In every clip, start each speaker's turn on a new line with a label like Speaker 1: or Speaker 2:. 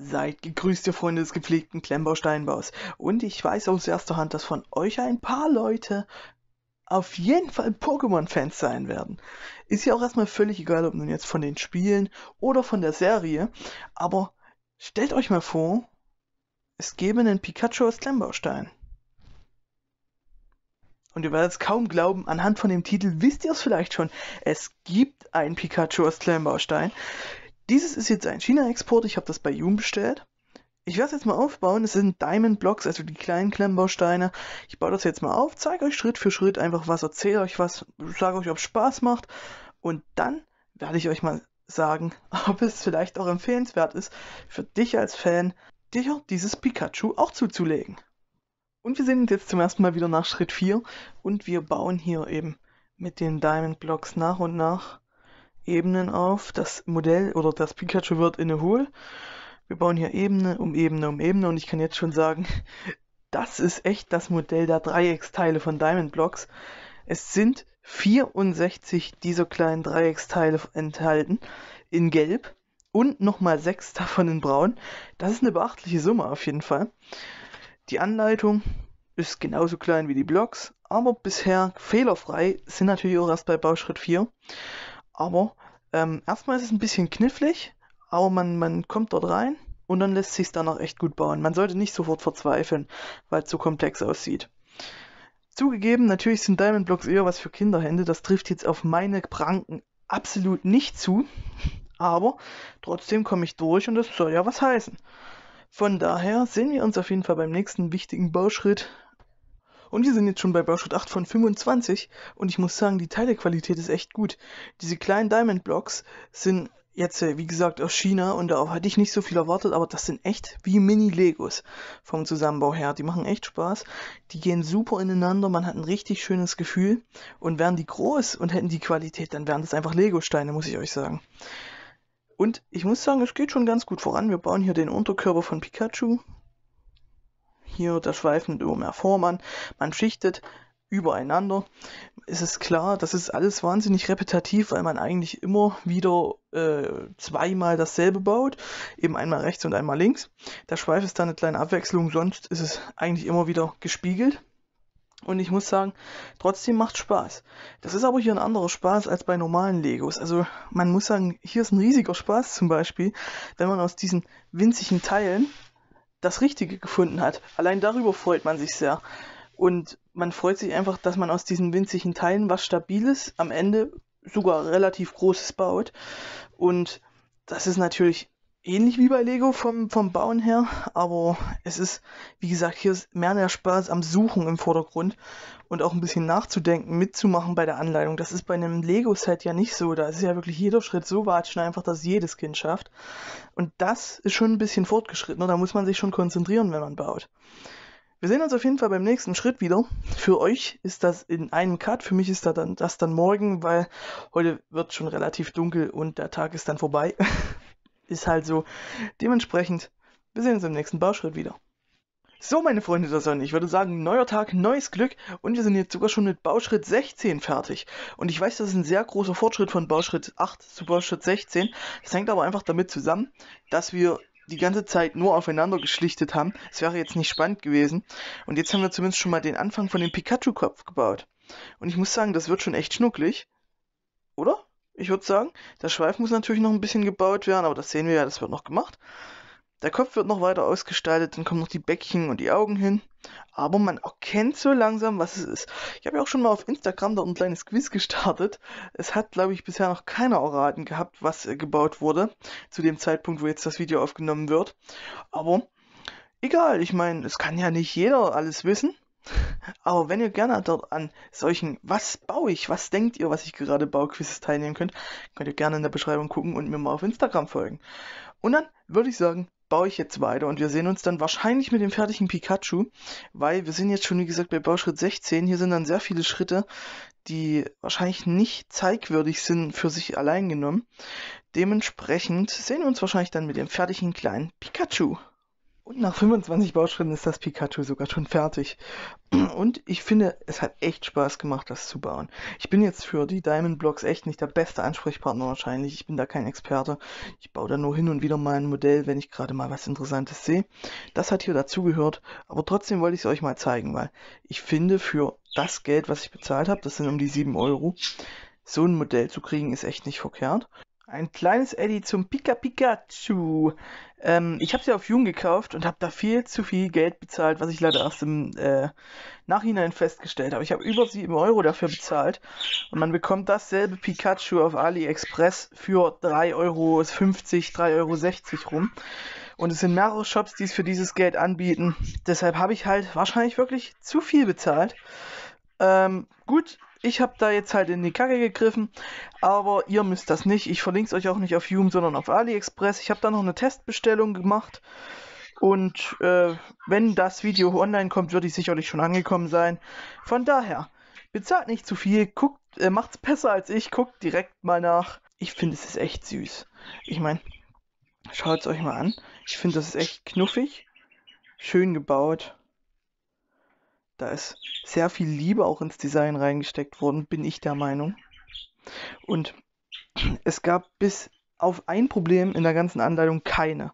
Speaker 1: Seid gegrüßt, ihr Freunde des gepflegten Klemmbausteinbaus. Und ich weiß aus erster Hand, dass von euch ein paar Leute auf jeden Fall Pokémon-Fans sein werden. Ist ja auch erstmal völlig egal, ob nun jetzt von den Spielen oder von der Serie. Aber stellt euch mal vor, es gäbe einen Pikachu aus Klemmbaustein. Und ihr werdet es kaum glauben, anhand von dem Titel wisst ihr es vielleicht schon. Es gibt einen Pikachu aus Klemmbaustein. Dieses ist jetzt ein China-Export, ich habe das bei Joom bestellt. Ich werde es jetzt mal aufbauen, es sind Diamond Blocks, also die kleinen Klemmbausteine. Ich baue das jetzt mal auf, zeige euch Schritt für Schritt einfach was, erzähle euch was, sage euch, ob es Spaß macht. Und dann werde ich euch mal sagen, ob es vielleicht auch empfehlenswert ist, für dich als Fan, dir dieses Pikachu auch zuzulegen. Und wir sehen uns jetzt zum ersten Mal wieder nach Schritt 4 und wir bauen hier eben mit den Diamond Blocks nach und nach Ebenen auf. Das Modell oder das Pikachu wird in eine Hohl. Wir bauen hier Ebene um Ebene um Ebene und ich kann jetzt schon sagen, das ist echt das Modell der Dreiecksteile von Diamond Blocks. Es sind 64 dieser kleinen Dreiecksteile enthalten in Gelb und nochmal 6 davon in Braun. Das ist eine beachtliche Summe auf jeden Fall. Die Anleitung ist genauso klein wie die Blocks, aber bisher fehlerfrei sind natürlich auch erst bei Bauschritt 4. Aber ähm, erstmal ist es ein bisschen knifflig, aber man, man kommt dort rein und dann lässt sich danach echt gut bauen. Man sollte nicht sofort verzweifeln, weil es zu so komplex aussieht. Zugegeben, natürlich sind Diamond Blocks eher was für Kinderhände. Das trifft jetzt auf meine Pranken absolut nicht zu. Aber trotzdem komme ich durch und das soll ja was heißen. Von daher sehen wir uns auf jeden Fall beim nächsten wichtigen Bauschritt und wir sind jetzt schon bei Bioshock 8 von 25 und ich muss sagen, die Teilequalität ist echt gut. Diese kleinen Diamond Blocks sind jetzt, äh, wie gesagt, aus China und darauf hatte ich nicht so viel erwartet, aber das sind echt wie Mini-Legos vom Zusammenbau her. Die machen echt Spaß, die gehen super ineinander, man hat ein richtig schönes Gefühl und wären die groß und hätten die Qualität, dann wären das einfach Lego-Steine, muss ich euch sagen. Und ich muss sagen, es geht schon ganz gut voran. Wir bauen hier den Unterkörper von Pikachu, hier der Schweif mit immer mehr Form an. Man schichtet übereinander. Es ist klar, das ist alles wahnsinnig repetitiv, weil man eigentlich immer wieder äh, zweimal dasselbe baut, eben einmal rechts und einmal links. Der Schweif ist da eine kleine Abwechslung, sonst ist es eigentlich immer wieder gespiegelt. Und ich muss sagen, trotzdem macht Spaß. Das ist aber hier ein anderer Spaß als bei normalen Legos. Also man muss sagen, hier ist ein riesiger Spaß zum Beispiel, wenn man aus diesen winzigen Teilen das Richtige gefunden hat. Allein darüber freut man sich sehr. Und man freut sich einfach, dass man aus diesen winzigen Teilen was Stabiles am Ende sogar relativ Großes baut. Und das ist natürlich ähnlich wie bei Lego vom, vom Bauen her, aber es ist, wie gesagt, hier ist mehr der Spaß am Suchen im Vordergrund und auch ein bisschen nachzudenken, mitzumachen bei der Anleitung. Das ist bei einem Lego-Set ja nicht so. Da ist ja wirklich jeder Schritt so watschen, einfach, dass jedes Kind schafft. Und das ist schon ein bisschen fortgeschrittener, da muss man sich schon konzentrieren, wenn man baut. Wir sehen uns auf jeden Fall beim nächsten Schritt wieder. Für euch ist das in einem Cut, für mich ist das dann, das dann morgen, weil heute wird schon relativ dunkel und der Tag ist dann vorbei. Ist halt so. Dementsprechend, wir sehen uns im nächsten Bauschritt wieder. So, meine Freunde der Sonne, ich würde sagen, neuer Tag, neues Glück und wir sind jetzt sogar schon mit Bauschritt 16 fertig. Und ich weiß, das ist ein sehr großer Fortschritt von Bauschritt 8 zu Bauschritt 16. Das hängt aber einfach damit zusammen, dass wir die ganze Zeit nur aufeinander geschlichtet haben. Es wäre jetzt nicht spannend gewesen. Und jetzt haben wir zumindest schon mal den Anfang von dem Pikachu-Kopf gebaut. Und ich muss sagen, das wird schon echt schnucklig ich würde sagen. Der Schweif muss natürlich noch ein bisschen gebaut werden, aber das sehen wir ja, das wird noch gemacht. Der Kopf wird noch weiter ausgestaltet, dann kommen noch die Bäckchen und die Augen hin. Aber man erkennt so langsam, was es ist. Ich habe ja auch schon mal auf Instagram da ein kleines Quiz gestartet. Es hat, glaube ich, bisher noch keiner erraten gehabt, was äh, gebaut wurde, zu dem Zeitpunkt, wo jetzt das Video aufgenommen wird. Aber egal, ich meine, es kann ja nicht jeder alles wissen. Aber wenn ihr gerne dort an solchen Was baue ich, was denkt ihr, was ich gerade baue, Quizzes teilnehmen könnt, könnt ihr gerne in der Beschreibung gucken und mir mal auf Instagram folgen. Und dann würde ich sagen, baue ich jetzt weiter und wir sehen uns dann wahrscheinlich mit dem fertigen Pikachu, weil wir sind jetzt schon, wie gesagt, bei Bauschritt 16. Hier sind dann sehr viele Schritte, die wahrscheinlich nicht zeigwürdig sind für sich allein genommen. Dementsprechend sehen wir uns wahrscheinlich dann mit dem fertigen kleinen Pikachu. Und nach 25 Bauschritten ist das Pikachu sogar schon fertig. Und ich finde, es hat echt Spaß gemacht, das zu bauen. Ich bin jetzt für die Diamond Blocks echt nicht der beste Ansprechpartner wahrscheinlich. Ich bin da kein Experte. Ich baue da nur hin und wieder mal ein Modell, wenn ich gerade mal was Interessantes sehe. Das hat hier dazugehört. Aber trotzdem wollte ich es euch mal zeigen, weil ich finde, für das Geld, was ich bezahlt habe, das sind um die 7 Euro, so ein Modell zu kriegen, ist echt nicht verkehrt. Ein kleines Eddy zum Pika Pikachu. Ähm, ich habe sie auf Jung gekauft und habe da viel zu viel Geld bezahlt, was ich leider erst im äh, Nachhinein festgestellt habe. Ich habe über 7 Euro dafür bezahlt und man bekommt dasselbe Pikachu auf AliExpress für 3,50 Euro, 3,60 Euro rum. Und es sind mehrere Shops, die es für dieses Geld anbieten. Deshalb habe ich halt wahrscheinlich wirklich zu viel bezahlt. Ähm, gut, ich habe da jetzt halt in die Kacke gegriffen, aber ihr müsst das nicht. Ich verlinke es euch auch nicht auf Hume, sondern auf AliExpress. Ich habe da noch eine Testbestellung gemacht. Und äh, wenn das Video online kommt, würde ich sicherlich schon angekommen sein. Von daher, bezahlt nicht zu viel, guckt, äh, macht's besser als ich, guckt direkt mal nach. Ich finde, es ist echt süß. Ich meine, schaut es euch mal an. Ich finde, das ist echt knuffig, schön gebaut. Da ist sehr viel Liebe auch ins Design reingesteckt worden, bin ich der Meinung. Und es gab bis auf ein Problem in der ganzen Anleitung keine.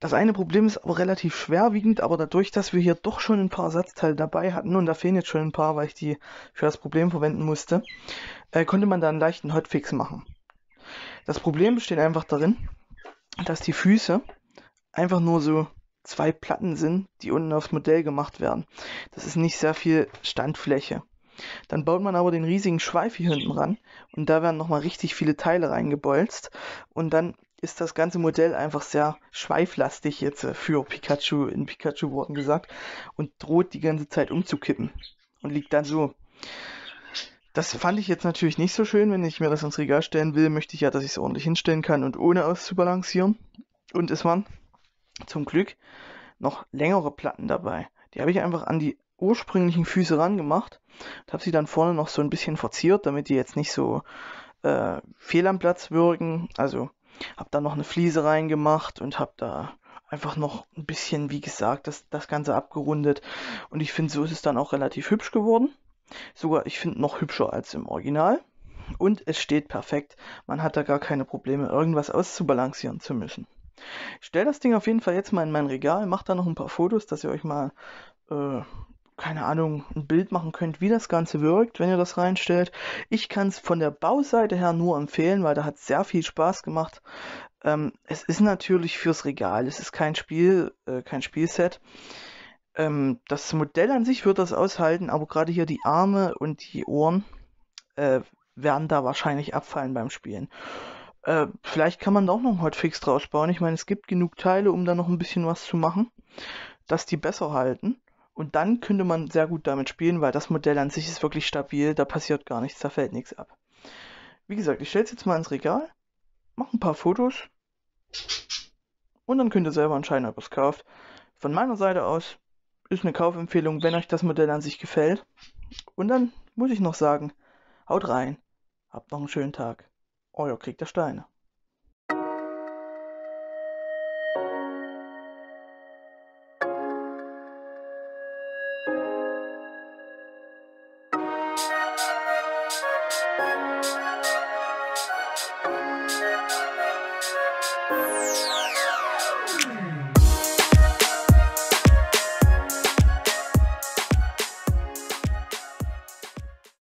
Speaker 1: Das eine Problem ist aber relativ schwerwiegend, aber dadurch, dass wir hier doch schon ein paar Ersatzteile dabei hatten, und da fehlen jetzt schon ein paar, weil ich die für das Problem verwenden musste, äh, konnte man da einen leichten Hotfix machen. Das Problem besteht einfach darin, dass die Füße einfach nur so zwei Platten sind, die unten aufs Modell gemacht werden. Das ist nicht sehr viel Standfläche. Dann baut man aber den riesigen Schweif hier hinten ran und da werden nochmal richtig viele Teile reingebolzt und dann ist das ganze Modell einfach sehr schweiflastig jetzt äh, für Pikachu, in Pikachu-Worten gesagt, und droht die ganze Zeit umzukippen und liegt dann so. Das fand ich jetzt natürlich nicht so schön, wenn ich mir das ins Regal stellen will, möchte ich ja, dass ich es ordentlich hinstellen kann und ohne auszubalancieren. Und es waren zum Glück noch längere Platten dabei. Die habe ich einfach an die ursprünglichen Füße ran gemacht und habe sie dann vorne noch so ein bisschen verziert, damit die jetzt nicht so äh, fehl am Platz wirken. Also habe da noch eine Fliese reingemacht und habe da einfach noch ein bisschen, wie gesagt, das, das Ganze abgerundet. Und ich finde, so ist es dann auch relativ hübsch geworden. Sogar, ich finde, noch hübscher als im Original. Und es steht perfekt. Man hat da gar keine Probleme, irgendwas auszubalancieren zu müssen. Ich stelle das Ding auf jeden Fall jetzt mal in mein Regal, mache da noch ein paar Fotos, dass ihr euch mal, äh, keine Ahnung, ein Bild machen könnt, wie das Ganze wirkt, wenn ihr das reinstellt. Ich kann es von der Bauseite her nur empfehlen, weil da hat sehr viel Spaß gemacht. Ähm, es ist natürlich fürs Regal, es ist kein Spiel, äh, kein Spielset ähm, das Modell an sich wird das aushalten, aber gerade hier die Arme und die Ohren äh, werden da wahrscheinlich abfallen beim Spielen. Äh, vielleicht kann man da auch noch einen Hotfix draus bauen. Ich meine, es gibt genug Teile, um da noch ein bisschen was zu machen, dass die besser halten. Und dann könnte man sehr gut damit spielen, weil das Modell an sich ist wirklich stabil, da passiert gar nichts, da fällt nichts ab. Wie gesagt, ich stelle es jetzt mal ins Regal, mache ein paar Fotos und dann könnt ihr selber entscheiden, ob ihr es kauft. Von meiner Seite aus ist eine Kaufempfehlung, wenn euch das Modell an sich gefällt. Und dann muss ich noch sagen, haut rein, habt noch einen schönen Tag euer Krieg der Steine.